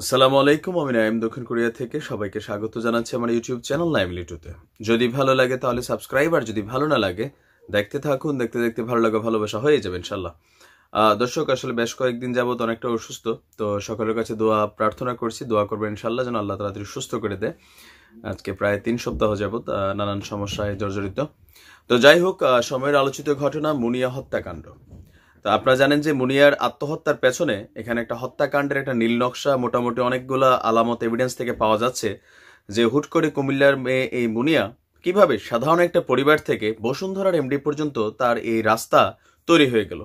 আসসালামু আলাইকুম আমি নাইম দক্ষিণ কোরিয়া থেকে সবাইকে স্বাগত জানাচ্ছি আমার ইউটিউব চ্যানেল লিটুতে যদি ভালো লাগে তাহলে সাবস্ক্রাইব আর যদি ভালো না লাগে দেখতে থাকুন দেখতে দেখতে ভালো লাগা ভালোবাসা হয়ে যাবে ইনশাল্লাহ দর্শক আসলে বেশ কয়েকদিন যাবত অনেকটা অসুস্থ তো সকলের কাছে দোয়া প্রার্থনা করছি দোয়া করবেন ইনশাল্লাহ যেন আল্লাহ তাড়াতাড়ি সুস্থ করে দেয় আজকে প্রায় তিন সপ্তাহ যাবত নানান সমস্যায় জর্জরিত তো যাই হোক সময়ের আলোচিত ঘটনা মুনিয়া হত্যাকাণ্ড তো আপনারা জানেন যে মুনিয়ার আত্মহত্যার পেছনে এখানে একটা হত্যাকাণ্ডের একটা নীল নকশা মোটামুটি অনেকগুলো আলামত এভিডেন্স থেকে পাওয়া যাচ্ছে যে হুট করে কুমিল্লার মেয়ে এই মুনিয়া কিভাবে সাধারণ একটা পরিবার থেকে বসুন্ধরার এমডি পর্যন্ত তার এই রাস্তা তৈরি হয়ে গেল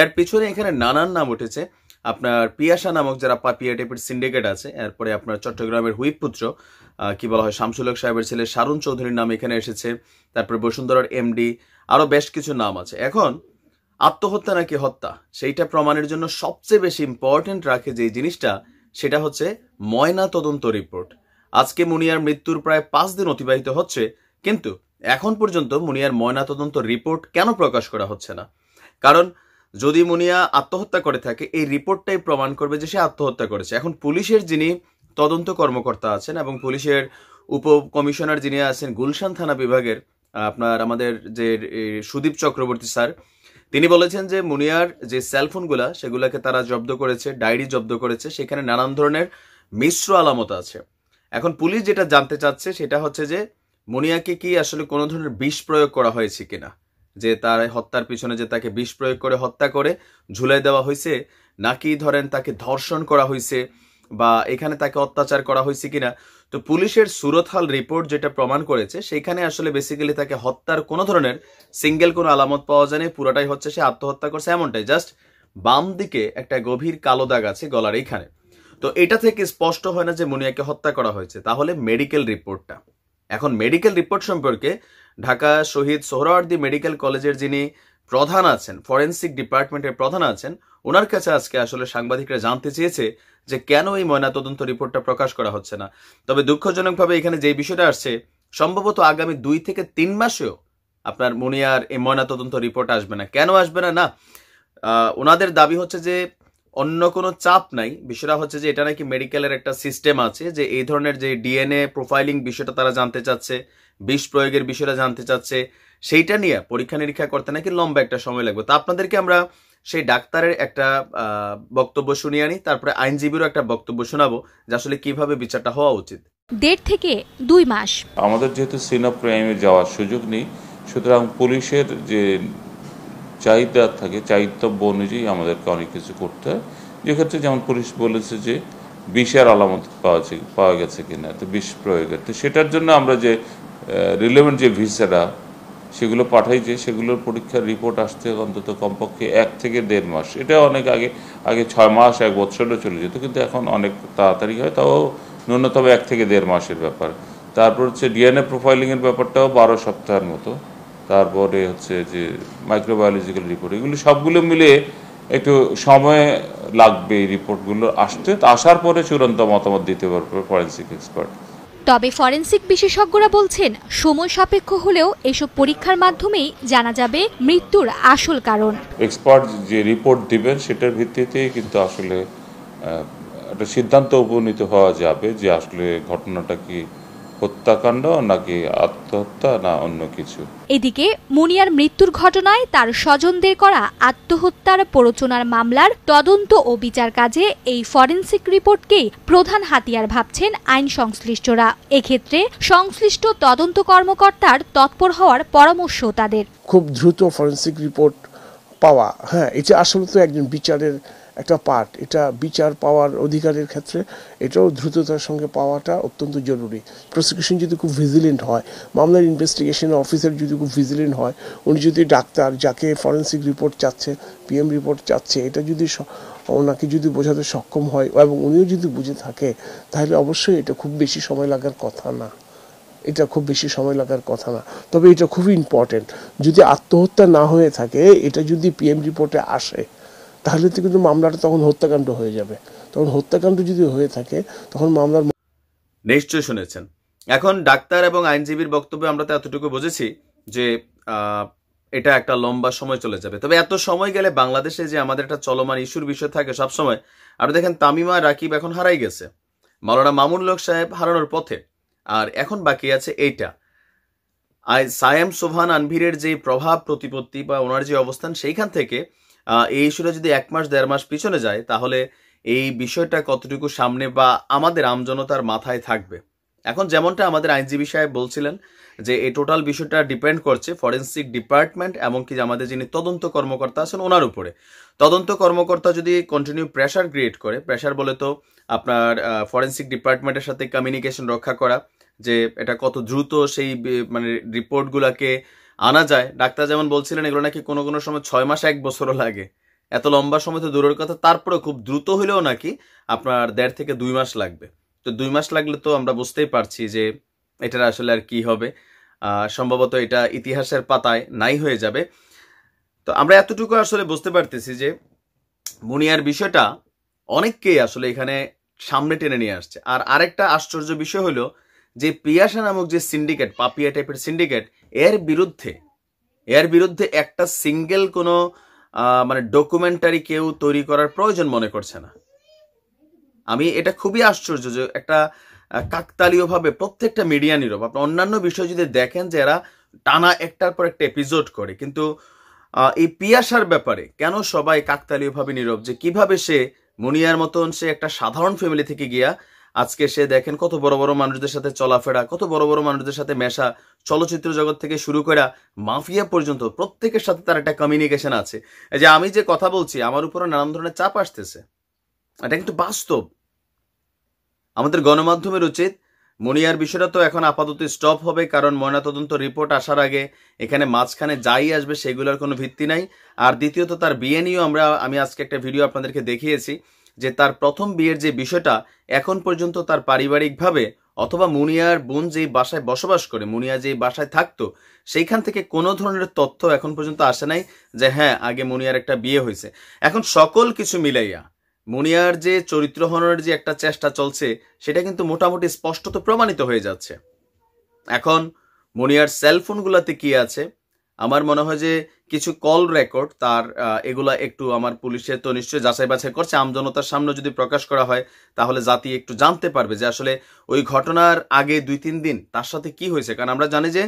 এর পিছনে এখানে নানান নাম উঠেছে আপনার পিয়াসা নামক যারা পাপিয়া টাইপের সিন্ডিকেট আছে এরপরে আপনার চট্টগ্রামের হুইপুত্র কি বলা হয় শামসুলক সাহেবের ছেলে সারুন চৌধুরীর নাম এখানে এসেছে তারপরে বসুন্ধরার এমডি আরও বেশ কিছু নাম আছে এখন আত্মহত্যা নাকি হত্যা সেইটা প্রমাণের জন্য সবচেয়ে বেশি ইম্পর্টেন্ট রাখে যে জিনিসটা সেটা হচ্ছে ময়না তদন্ত রিপোর্ট আজকে মুনিয়ার মৃত্যুর প্রায় পাঁচ দিন অতিবাহিত হচ্ছে কিন্তু এখন পর্যন্ত মুনিয়ার তদন্ত রিপোর্ট কেন প্রকাশ করা হচ্ছে না কারণ যদি মুনিয়া আত্মহত্যা করে থাকে এই রিপোর্টটাই প্রমাণ করবে যে সে আত্মহত্যা করেছে এখন পুলিশের যিনি তদন্ত কর্মকর্তা আছেন এবং পুলিশের উপ কমিশনার যিনি আছেন গুলশান থানা বিভাগের আপনার আমাদের যে সুদীপ চক্রবর্তী স্যার তিনি বলেছেন যে মুনিয়ার যে সেলফোনগুলা সেগুলাকে তারা জব্দ করেছে ডায়েরি জব্দ করেছে সেখানে নানান ধরনের মিশ্র আলামত আছে এখন পুলিশ যেটা জানতে চাচ্ছে সেটা হচ্ছে যে মুনিয়াকে কি আসলে কোনো ধরনের বিষ প্রয়োগ করা হয়েছে কিনা যে তার হত্যার পিছনে যে তাকে বিষ প্রয়োগ করে হত্যা করে ঝুলাই দেওয়া হয়েছে নাকি ধরেন তাকে ধর্ষণ করা হয়েছে বা এখানে তাকে অত্যাচার করা হয়েছে কিনা তো পুলিশের সুরতহাল রিপোর্ট যেটা প্রমাণ করেছে সেখানে আসলে বেসিক্যালি তাকে হত্যার কোনো ধরনের সিঙ্গেল কোনো আলামত পাওয়া যায়নি পুরোটাই হচ্ছে সে আত্মহত্যা করছে এমনটাই জাস্ট বাম দিকে একটা গভীর কালো দাগ আছে গলার এইখানে তো এটা থেকে স্পষ্ট হয় না যে মুনিয়াকে হত্যা করা হয়েছে তাহলে মেডিকেল রিপোর্টটা এখন মেডিকেল রিপোর্ট সম্পর্কে ঢাকা শহীদ সোহরাওয়ার্দি মেডিকেল কলেজের যিনি প্রধান আছেন ফরেন্সিক ডিপার্টমেন্টের প্রধান আছেন ওনার কাছে আজকে আসলে সাংবাদিকরা জানতে চেয়েছে যে কেন এই ময়নাতদন্ত রিপোর্টটা প্রকাশ করা হচ্ছে না তবে দুঃখজনকভাবে এখানে যে বিষয়টা আসছে সম্ভবত আগামী দুই থেকে তিন মাসেও আপনার মুনিয়ার এই ময়নাতদন্ত রিপোর্ট আসবে না কেন আসবে না না ওনাদের দাবি হচ্ছে যে অন্য কোনো চাপ নাই বিষয়টা হচ্ছে যে এটা নাকি মেডিকেলের একটা সিস্টেম আছে যে এই ধরনের যে ডিএনএ প্রোফাইলিং বিষয়টা তারা জানতে চাচ্ছে বিষ প্রয়োগের বিষয়টা জানতে চাচ্ছে সেইটা নিয়ে পরীক্ষা নিরীক্ষা করতে নাকি লম্বা একটা সময় লাগবে তা আপনাদেরকে আমরা সেই ডাক্তারের একটা বক্তব্য শুনিয়ে আনি তারপরে আইনজীবীরও একটা বক্তব্য শোনাবো যে আসলে কিভাবে বিচারটা হওয়া উচিত দেড় থেকে দুই মাস আমাদের যেহেতু সিনাপ প্রাইমে যাওয়ার সুযোগ নেই সুতরাং পুলিশের যে চাহিদা থাকে চাহিদব্য অনুযায়ী আমাদেরকে অনেক কিছু করতে হয় যেক্ষেত্রে যেমন পুলিশ বলেছে যে বিষের আলামত পাওয়া পাওয়া গেছে কিনা তো বিষ প্রয়োগের তো সেটার জন্য আমরা যে রিলেভেন্ট যে ভিসাটা সেগুলো পাঠাইছে সেগুলোর পরীক্ষার রিপোর্ট আসতে অন্তত কমপক্ষে এক থেকে দেড় মাস এটা অনেক আগে আগে ছয় মাস এক বছরও চলে যেত কিন্তু এখন অনেক তাড়াতাড়ি হয় তাও ন্যূনতম এক থেকে দেড় মাসের ব্যাপার তারপর হচ্ছে ডিএনএ প্রোফাইলিংয়ের ব্যাপারটাও বারো সপ্তাহের মতো তারপরে হচ্ছে যে মাইক্রোবায়োলজিক্যাল রিপোর্ট এগুলো সবগুলো মিলে একটু সময় লাগবে এই রিপোর্টগুলো আসতে আসার পরে চূড়ান্ত মতামত দিতে পারবে ফরেন্সিক এক্সপার্ট তবে ফরেন্সিক বিশেষজ্ঞরা বলছেন সময় সাপেক্ষ হলেও এসব পরীক্ষার মাধ্যমেই জানা যাবে মৃত্যুর আসল কারণ এক্সপার্ট যে রিপোর্ট দিবেন সেটার ভিত্তিতে কিন্তু আসলে একটা সিদ্ধান্ত উপনীত হওয়া যাবে যে আসলে ঘটনাটা কি হত্যাকাণ্ড নাকি আত্মহত্যা না অন্য কিছু এদিকে মুনিয়ার মৃত্যুর ঘটনায় তার স্বজনদের করা আত্মহত্যার প্ররোচনার মামলার তদন্ত ও বিচার কাজে এই ফরেন্সিক রিপোর্টকেই প্রধান হাতিয়ার ভাবছেন আইন সংশ্লিষ্টরা এক্ষেত্রে সংশ্লিষ্ট তদন্ত কর্মকর্তার তৎপর হওয়ার পরামর্শ তাদের খুব দ্রুত ফরেন্সিক রিপোর্ট পাওয়া হ্যাঁ এটা আসলে তো একজন বিচারের একটা পার্ট এটা বিচার পাওয়ার অধিকারের ক্ষেত্রে এটাও দ্রুততার সঙ্গে পাওয়াটা অত্যন্ত জরুরি প্রসিকিউশন যদি খুব ভিজিলেন্ট হয় মামলার ইনভেস্টিগেশন অফিসার যদি খুব ভিজিলেন্ট হয় উনি যদি ডাক্তার যাকে ফরেন্সিক রিপোর্ট চাচ্ছে পিএম রিপোর্ট চাচ্ছে এটা যদি ওনাকে যদি বোঝাতে সক্ষম হয় এবং উনিও যদি বুঝে থাকে তাহলে অবশ্যই এটা খুব বেশি সময় লাগার কথা না এটা খুব বেশি সময় লাগার কথা না তবে এটা খুবই ইম্পর্টেন্ট যদি আত্মহত্যা না হয়ে থাকে এটা যদি পিএম রিপোর্টে আসে তাহলে তো কিন্তু মামলাটা তখন হত্যাকাণ্ড হয়ে যাবে তখন হত্যাকাণ্ড যদি হয়ে থাকে তখন মামলার নিশ্চয় শুনেছেন এখন ডাক্তার এবং আইনজীবীর বক্তব্যে আমরা তো এতটুকু বুঝেছি যে এটা একটা লম্বা সময় চলে যাবে তবে এত সময় গেলে বাংলাদেশে যে আমাদের একটা চলমান ইস্যুর বিষয় থাকে সবসময় আপনি দেখেন তামিমা রাকিব এখন হারাই গেছে মাওলানা মামুন লোক সাহেব হারানোর পথে আর এখন বাকি আছে এইটা আর সায়েম সোভান আনভীরের যে প্রভাব প্রতিপত্তি বা ওনার যে অবস্থান সেইখান থেকে এই ইস্যুটা যদি এক মাস দেড় মাস পিছনে যায় তাহলে এই বিষয়টা কতটুকু সামনে বা আমাদের আমজনতার মাথায় থাকবে এখন যেমনটা আমাদের আইনজীবী সাহেব বলছিলেন যে এই টোটাল বিষয়টা ডিপেন্ড করছে ফরেন্সিক ডিপার্টমেন্ট এমনকি আমাদের যিনি তদন্ত কর্মকর্তা আছেন ওনার উপরে তদন্ত কর্মকর্তা যদি কন্টিনিউ প্রেশার ক্রিয়েট করে প্রেশার বলে তো আপনার ফরেন্সিক ডিপার্টমেন্টের সাথে কমিউনিকেশন রক্ষা করা যে এটা কত দ্রুত সেই মানে রিপোর্টগুলোকে আনা যায় ডাক্তার যেমন বলছিলেন এগুলো নাকি কোনো কোনো সময় ছয় মাস এক বছরও লাগে এত লম্বা সময় তো দূরের কথা তারপরে খুব দ্রুত হলেও নাকি আপনার দেড় থেকে দুই মাস লাগবে তো দুই মাস লাগলে তো আমরা বুঝতেই পারছি যে এটার আসলে আর কি হবে সম্ভবত এটা ইতিহাসের পাতায় নাই হয়ে যাবে তো আমরা এতটুকু আসলে বুঝতে পারতেছি যে মুনিয়ার বিষয়টা অনেককেই আসলে এখানে সামনে টেনে নিয়ে আসছে আর আরেকটা আশ্চর্য বিষয় হলো যে পিয়াসা নামক যে সিন্ডিকেট পাপিয়া টাইপের সিন্ডিকেট এর বিরুদ্ধে এর বিরুদ্ধে একটা সিঙ্গেল কোনো মানে ডকুমেন্টারি কেউ তৈরি করার প্রয়োজন মনে করছে না আমি এটা খুবই আশ্চর্য যে একটা কাকতালীয়ভাবে প্রত্যেকটা মিডিয়া নীরব আপনি অন্যান্য বিষয় যদি দেখেন যে এরা টানা একটার পর একটা এপিসোড করে কিন্তু এই পিয়াসার ব্যাপারে কেন সবাই কাকতালীয়ভাবে নীরব যে কিভাবে সে মুনিয়ার মতন সে একটা সাধারণ ফ্যামিলি থেকে গিয়া আজকে সে দেখেন কত বড় বড় মানুষদের সাথে চলাফেরা কত বড় বড় মানুষদের সাথে মেশা চলচ্চিত্র জগৎ থেকে শুরু করা মাফিয়া পর্যন্ত প্রত্যেকের সাথে তার একটা কমিউনিকেশন আছে যে আমি যে কথা বলছি আমার উপরে নানান ধরনের চাপ আসতেছে এটা কিন্তু বাস্তব আমাদের গণমাধ্যমের উচিত মনিয়ার বিষয়টা তো এখন আপাতত স্টপ হবে কারণ ময়নাতদন্ত রিপোর্ট আসার আগে এখানে মাঝখানে যাই আসবে সেগুলোর কোনো ভিত্তি নাই আর দ্বিতীয়ত তার বিয়ে নিয়েও আমরা আমি আজকে একটা ভিডিও আপনাদেরকে দেখিয়েছি যে তার প্রথম বিয়ের যে বিষয়টা এখন পর্যন্ত তার পারিবারিকভাবে অথবা মুনিয়ার বোন যেই বাসায় বসবাস করে মুনিয়া যেই বাসায় থাকতো সেইখান থেকে কোনো ধরনের তথ্য এখন পর্যন্ত আসে নাই যে হ্যাঁ আগে মুনিয়ার একটা বিয়ে হয়েছে এখন সকল কিছু মিলাইয়া মুনিয়ার যে চরিত্র হননের যে একটা চেষ্টা চলছে সেটা কিন্তু মোটামুটি স্পষ্টত প্রমাণিত হয়ে যাচ্ছে এখন মুনিয়ার সেলফোনগুলোতে কি আছে আমার মনে হয় যে কিছু কল রেকর্ড তার এগুলা একটু আমার পুলিশের তো নিশ্চয়ই যাচাই বাছাই করছে আমজনতার সামনে যদি প্রকাশ করা হয় তাহলে জাতি একটু জানতে পারবে যে আসলে ওই ঘটনার আগে দুই তিন দিন তার সাথে কি হয়েছে কারণ আমরা জানি যে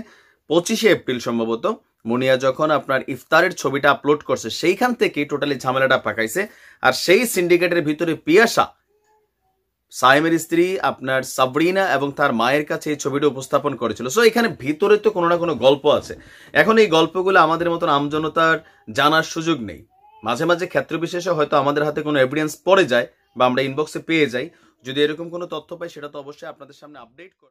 পঁচিশে এপ্রিল সম্ভবত মুনিয়া যখন আপনার ইফতারের ছবিটা আপলোড করছে সেইখান থেকে টোটালি ঝামেলাটা পাকাইছে আর সেই সিন্ডিকেটের ভিতরে পিয়াসা সাইমের স্ত্রী আপনার সাবরিনা এবং তার মায়ের কাছে এই ছবিটি উপস্থাপন করেছিল সো এখানে ভিতরে তো কোনো না কোনো গল্প আছে এখন এই গল্পগুলো আমাদের মতন আমজনতার জানার সুযোগ নেই মাঝে মাঝে ক্ষেত্র বিশেষে হয়তো আমাদের হাতে কোনো এভিডেন্স পড়ে যায় বা আমরা ইনবক্সে পেয়ে যাই যদি এরকম কোনো তথ্য পাই সেটা তো অবশ্যই আপনাদের সামনে আপডেট করি